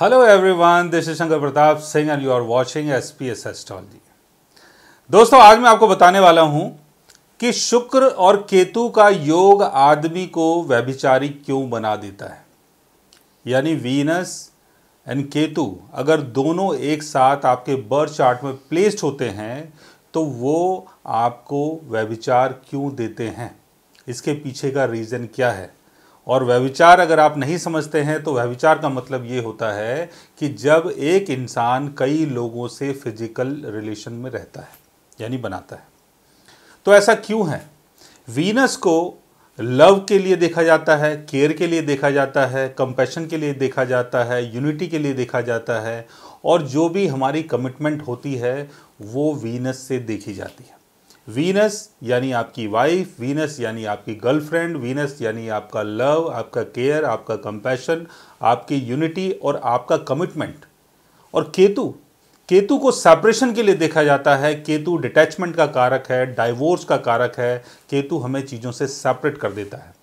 hello everyone this is Shankar Pratap Singh and you are watching S P S astrology दोस्तों आज मैं आपको बताने वाला हूं कि शुक्र और केतु का योग आदमी को व्यभिचारी क्यों बना देता है यानी वीनस एंड केतु अगर दोनों एक साथ आपके बर्थ चार्ट में प्लेस्ड होते हैं तो वो आपको व्यभिचार क्यों देते हैं इसके पीछे का रीज़न क्या है और व्यविचार अगर आप नहीं समझते हैं तो व्यविचार का मतलब ये होता है कि जब एक इंसान कई लोगों से फिजिकल रिलेशन में रहता है यानी बनाता है तो ऐसा क्यों है वीनस को लव के लिए देखा जाता है केयर के लिए देखा जाता है कंपैशन के लिए देखा जाता है यूनिटी के लिए देखा जाता है और जो भी हमारी कमिटमेंट होती है वो वीनस से देखी जाती है वीनस यानी आपकी वाइफ वीनस यानी आपकी गर्लफ्रेंड वीनस यानी आपका लव आपका केयर आपका कंपैशन आपकी यूनिटी और आपका कमिटमेंट और केतु केतु को सेपरेशन के लिए देखा जाता है केतु डिटैचमेंट का कारक है डाइवोर्स का कारक है केतु हमें चीज़ों से सेपरेट कर देता है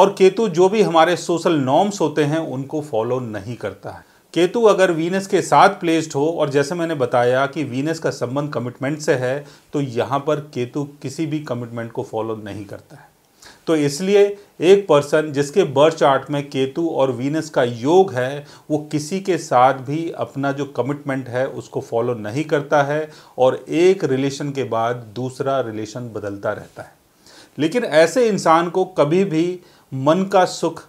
और केतु जो भी हमारे सोशल नॉर्म्स होते हैं उनको फॉलो नहीं करता है केतु अगर वीनस के साथ प्लेस्ड हो और जैसे मैंने बताया कि वीनस का संबंध कमिटमेंट से है तो यहाँ पर केतु किसी भी कमिटमेंट को फॉलो नहीं करता है तो इसलिए एक पर्सन जिसके बर्थ चार्ट में केतु और वीनस का योग है वो किसी के साथ भी अपना जो कमिटमेंट है उसको फॉलो नहीं करता है और एक रिलेशन के बाद दूसरा रिलेशन बदलता रहता है लेकिन ऐसे इंसान को कभी भी मन का सुख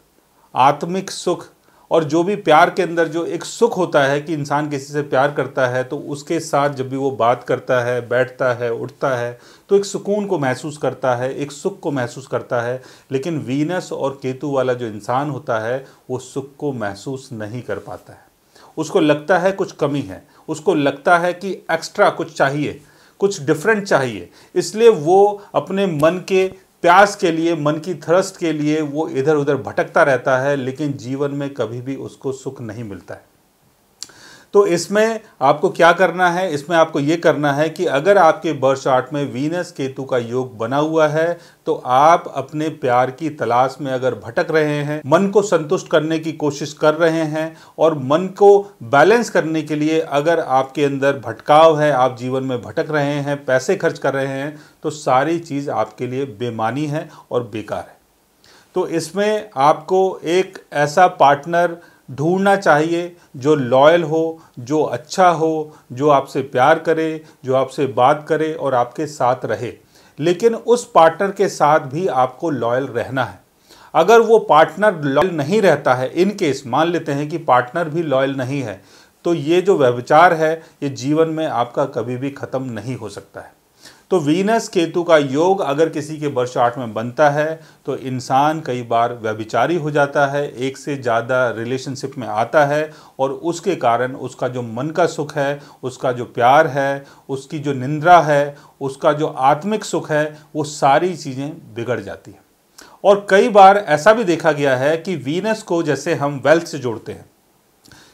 आत्मिक सुख और जो भी प्यार के अंदर जो एक सुख होता है कि इंसान किसी से प्यार करता है तो उसके साथ जब भी वो बात करता है बैठता है उठता है तो एक सुकून को महसूस करता है एक सुख को महसूस करता है लेकिन वीनस और केतु वाला जो इंसान होता है वो सुख को महसूस नहीं कर पाता है उसको लगता है कुछ कमी है उसको लगता है कि एक्स्ट्रा कुछ चाहिए कुछ डिफरेंट चाहिए इसलिए वो अपने मन के प्यास के लिए मन की थ्रस्ट के लिए वो इधर उधर भटकता रहता है लेकिन जीवन में कभी भी उसको सुख नहीं मिलता है तो इसमें आपको क्या करना है इसमें आपको ये करना है कि अगर आपके बर्थ चार्ट में वीनस केतु का योग बना हुआ है तो आप अपने प्यार की तलाश में अगर भटक रहे हैं मन को संतुष्ट करने की कोशिश कर रहे हैं और मन को बैलेंस करने के लिए अगर आपके अंदर भटकाव है आप जीवन में भटक रहे हैं पैसे खर्च कर रहे हैं तो सारी चीज़ आपके लिए बेमानी है और बेकार है तो इसमें आपको एक ऐसा पार्टनर ढूंढना चाहिए जो लॉयल हो जो अच्छा हो जो आपसे प्यार करे जो आपसे बात करे और आपके साथ रहे लेकिन उस पार्टनर के साथ भी आपको लॉयल रहना है अगर वो पार्टनर लॉयल नहीं रहता है इन केस मान लेते हैं कि पार्टनर भी लॉयल नहीं है तो ये जो व्यविचार है ये जीवन में आपका कभी भी ख़त्म नहीं हो सकता है तो वीनस केतु का योग अगर किसी के वर्ष आठ में बनता है तो इंसान कई बार व्यभिचारी हो जाता है एक से ज़्यादा रिलेशनशिप में आता है और उसके कारण उसका जो मन का सुख है उसका जो प्यार है उसकी जो निंद्रा है उसका जो आत्मिक सुख है वो सारी चीज़ें बिगड़ जाती हैं और कई बार ऐसा भी देखा गया है कि वीनस को जैसे हम वेल्थ से जोड़ते हैं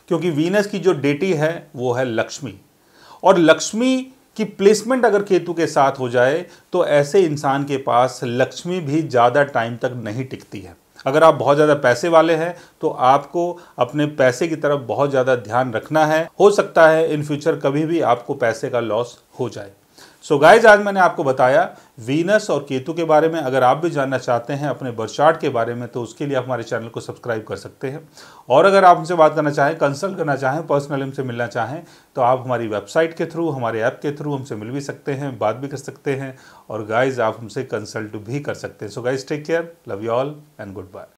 क्योंकि वीनस की जो डेटी है वो है लक्ष्मी और लक्ष्मी कि प्लेसमेंट अगर केतु के साथ हो जाए तो ऐसे इंसान के पास लक्ष्मी भी ज़्यादा टाइम तक नहीं टिकती है अगर आप बहुत ज़्यादा पैसे वाले हैं तो आपको अपने पैसे की तरफ बहुत ज़्यादा ध्यान रखना है हो सकता है इन फ्यूचर कभी भी आपको पैसे का लॉस हो जाए सो so गाइज आज मैंने आपको बताया वीनस और केतु के बारे में अगर आप भी जानना चाहते हैं अपने बर्चार्ट के बारे में तो उसके लिए आप हमारे चैनल को सब्सक्राइब कर सकते हैं और अगर आप हमसे बात करना चाहें कंसल्ट करना चाहें पर्सनल हमसे मिलना चाहें तो आप हमारी वेबसाइट के थ्रू हमारे ऐप के थ्रू हमसे मिल भी सकते हैं बात भी कर सकते हैं और गाइज आप हमसे कंसल्ट भी कर सकते हैं so guys take care love you all and good bye